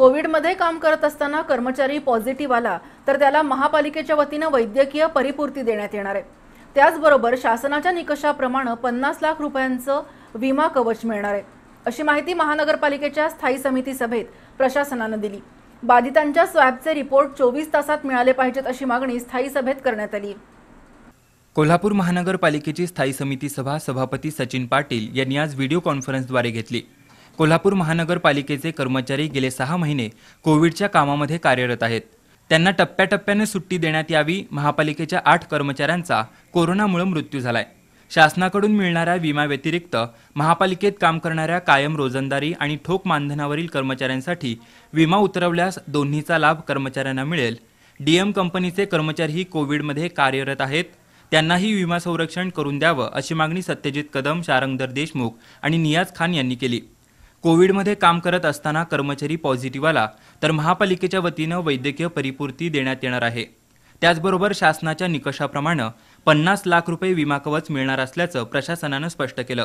कोविडमध्ये काम करत असताना कर्मचारी पॉझिटिव्ह आला तर त्याला महापालिकेच्या वतीनं वैद्यकीय परिपूर्ती देण्यात येणार आहे त्याचबरोबर शासनाच्या निकषाप्रमाणे पन्नास लाख रुपयांचं विमा कवच मिळणार आहे अशी माहिती महानगरपालिकेच्या स्थायी समिती सभेत प्रशासनानं दिली बाधितांच्या स्वॅबचे रिपोर्ट चोवीस तासात मिळाले पाहिजेत अशी मागणी स्थायी सभेत करण्यात आली कोल्हापूर महानगरपालिकेची स्थायी समिती सभा सभापती सचिन पाटील यांनी आज व्हिडिओ कॉन्फरन्सद्वारे घेतली कोल्हापूर महानगरपालिकेचे कर्मचारी गेले सहा महिने कोविडच्या कामामध्ये कार्यरत आहेत त्यांना टप्प्याटप्प्याने सुट्टी देण्यात यावी महापालिकेच्या आठ कर्मचाऱ्यांचा कोरोनामुळे मृत्यू झालाय शासनाकडून मिळणाऱ्या व्यतिरिक्त महापालिकेत काम करणाऱ्या कायम रोजंदारी आणि ठोक मानधनावरील कर्मचाऱ्यांसाठी विमा उतरवल्यास दोन्हीचा लाभ कर्मचाऱ्यांना मिळेल डीएम कंपनीचे कर्मचारीही कोविडमध्ये कार्यरत आहेत त्यांनाही विमा संरक्षण करून द्यावं अशी मागणी सत्यजित कदम शारंगधर देशमुख आणि नियाज खान यांनी केली कोविडमध्ये काम करत असताना कर्मचारी पॉझिटिव्ह आला तर महापालिकेच्या वतीनं वैद्यकीय परिपूर्ती देण्यात येणार आहे त्याचबरोबर शासनाच्या निकषाप्रमाणे पन्नास लाख रुपये विमा कवच मिळणार असल्याचं प्रशासनानं स्पष्ट केलं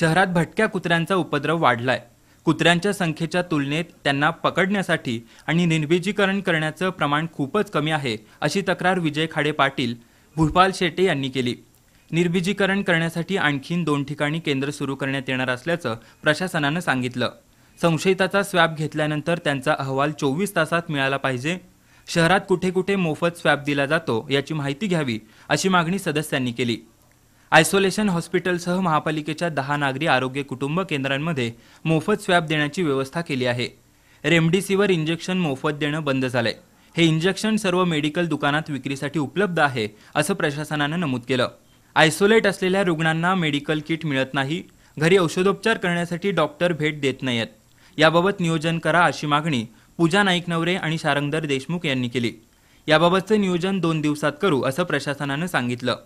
शहरात भटक्या कुत्र्यांचा उपद्रव वाढलाय कुत्र्यांच्या संख्येच्या तुलनेत त्यांना पकडण्यासाठी आणि निर्विजीकरण करण्याचं प्रमाण खूपच कमी आहे अशी तक्रार विजय खाडे पाटील भूपाल शेटे यांनी केली निर्बिजीकरण करण्यासाठी आणखीन दोन ठिकाणी केंद्र सुरू करण्यात येणार असल्याचं प्रशासनानं सांगितलं संशयिताचा स्वॅब घेतल्यानंतर त्यांचा अहवाल चोवीस तासात मिळाला पाहिजे शहरात कुठे कुठे मोफत स्वॅब दिला जातो याची माहिती घ्यावी अशी मागणी सदस्यांनी केली आयसोलेशन हॉस्पिटलसह महापालिकेच्या दहा नागरी आरोग्य कुटुंब केंद्रांमध्ये मोफत स्वॅब देण्याची व्यवस्था केली आहे रेमडेसिवीर इंजेक्शन मोफत देणं बंद झालंय हे इंजेक्शन सर्व मेडिकल दुकानात विक्रीसाठी उपलब्ध आहे असं प्रशासनानं नमूद केलं आयसोलेट असलेल्या रुग्णांना मेडिकल किट मिळत नाही घरी औषधोपचार करण्यासाठी डॉक्टर भेट देत नाहीत याबाबत नियोजन करा अशी मागणी पूजा नाईक नवरे आणि शारंगदर देशमुख यांनी केली याबाबतचं नियोजन दोन दिवसात करू असं प्रशासनानं सांगितलं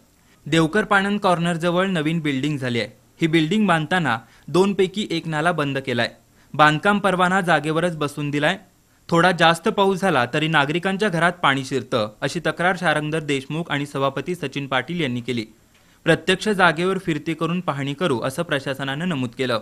देवकर पाणन कॉर्नरजवळ नवीन बिल्डिंग झाली आहे ही बिल्डिंग बांधताना दोनपैकी एक नाला बंद केलाय बांधकाम परवाना जागेवरच बसून दिलाय थोडा जास्त पाऊस झाला तरी नागरिकांच्या घरात पाणी शिरतं अशी तक्रार शारंगदर देशमुख आणि सभापती सचिन पाटील यांनी केली प्रत्यक्ष जागेवर फिरती करून पाहणी करू असं प्रशासनानं नमूद केलं